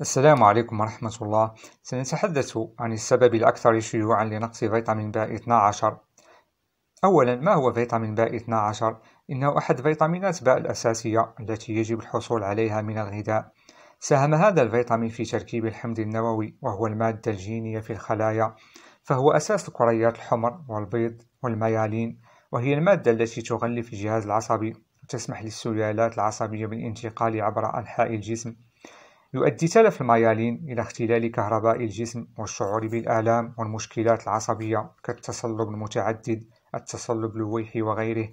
السلام عليكم ورحمة الله سنتحدث عن السبب الأكثر شيوعا لنقص فيتامين ب 12 أولا ما هو فيتامين ب 12 إنه أحد فيتامينات ب الأساسية التي يجب الحصول عليها من الغذاء ساهم هذا الفيتامين في تركيب الحمض النووي وهو المادة الجينية في الخلايا فهو أساس الكريات الحمر والبيض والميالين وهي المادة التي تغلف الجهاز العصبي وتسمح للسلالات العصبية بالانتقال عبر أنحاء الجسم يؤدي تلف الميالين إلى اختلال كهرباء الجسم والشعور بالآلام والمشكلات العصبية كالتصلب المتعدد التصلب اللويحي وغيره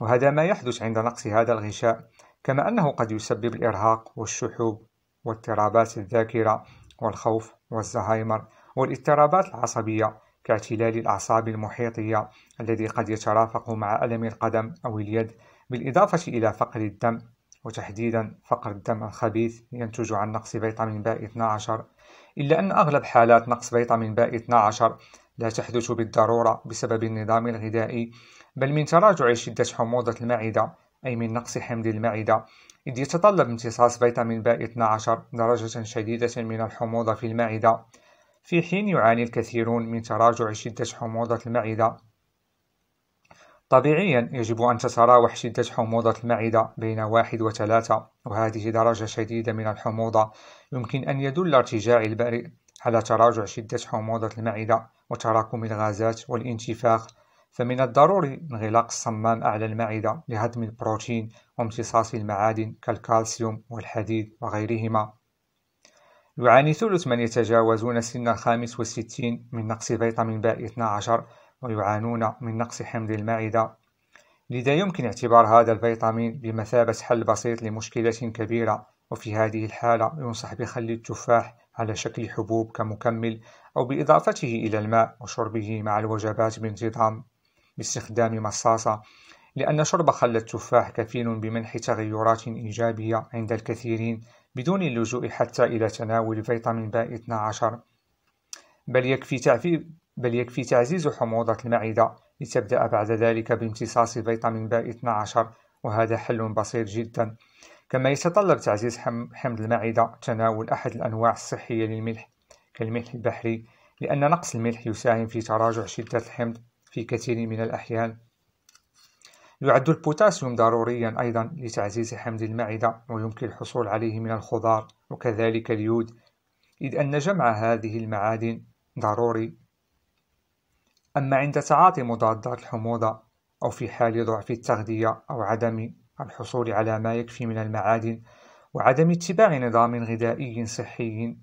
وهذا ما يحدث عند نقص هذا الغشاء كما أنه قد يسبب الإرهاق والشحوب واضطرابات الذاكرة والخوف والزهايمر والاضطرابات العصبية كاعتلال الأعصاب المحيطية الذي قد يترافق مع ألم القدم أو اليد بالإضافة إلى فقر الدم وتحديدا فقر الدم الخبيث ينتج عن نقص فيتامين ب 12 إلا أن أغلب حالات نقص فيتامين ب 12 لا تحدث بالضرورة بسبب النظام الغذائي بل من تراجع شدة حموضة المعدة أي من نقص حمض المعدة إذ يتطلب امتصاص فيتامين ب 12 درجة شديدة من الحموضة في المعدة في حين يعاني الكثيرون من تراجع شدة حموضة المعدة طبيعيا يجب أن تتراوح شدة حموضة المعدة بين واحد وثلاثة وهذه درجة شديدة من الحموضة يمكن أن يدل ارتجاع البريء على تراجع شدة حموضة المعدة وتراكم الغازات والانتفاخ فمن الضروري انغلاق الصمام أعلى المعدة لهضم البروتين وامتصاص المعادن كالكالسيوم والحديد وغيرهما يعاني ثلث من يتجاوزون سن الخامس والستين من نقص فيتامين ب 12 ويعانون من نقص حمض المعدة لذا يمكن اعتبار هذا الفيتامين بمثابة حل بسيط لمشكلة كبيرة وفي هذه الحالة ينصح بخل التفاح على شكل حبوب كمكمل أو بإضافته إلى الماء وشربه مع الوجبات بانتظام باستخدام مصاصة لأن شرب خل التفاح كفيل بمنح تغيرات إيجابية عند الكثيرين بدون اللجوء حتى إلى تناول فيتامين ب 12 بل يكفي تعفيف بل يكفي تعزيز حموضة المعدة لتبدأ بعد ذلك بامتصاص فيتامين ب 12 وهذا حل بسيط جدا كما يتطلب تعزيز حمض المعدة تناول أحد الأنواع الصحية للملح كالملح البحري لأن نقص الملح يساهم في تراجع شدة الحمض في كثير من الأحيان يعد البوتاسيوم ضروريا أيضا لتعزيز حمض المعدة ويمكن الحصول عليه من الخضار وكذلك اليود إذ أن جمع هذه المعادن ضروري أما عند تعاطي مضادات الحموضة أو في حال ضعف التغذية أو عدم الحصول على ما يكفي من المعادن وعدم اتباع نظام غذائي صحي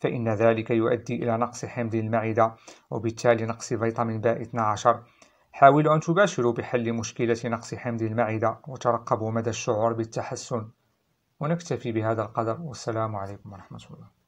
فإن ذلك يؤدي إلى نقص حمض المعدة وبالتالي نقص فيتامين ب 12 حاولوا أن تباشروا بحل مشكلة نقص حمض المعدة وترقبوا مدى الشعور بالتحسن ونكتفي بهذا القدر والسلام عليكم ورحمة الله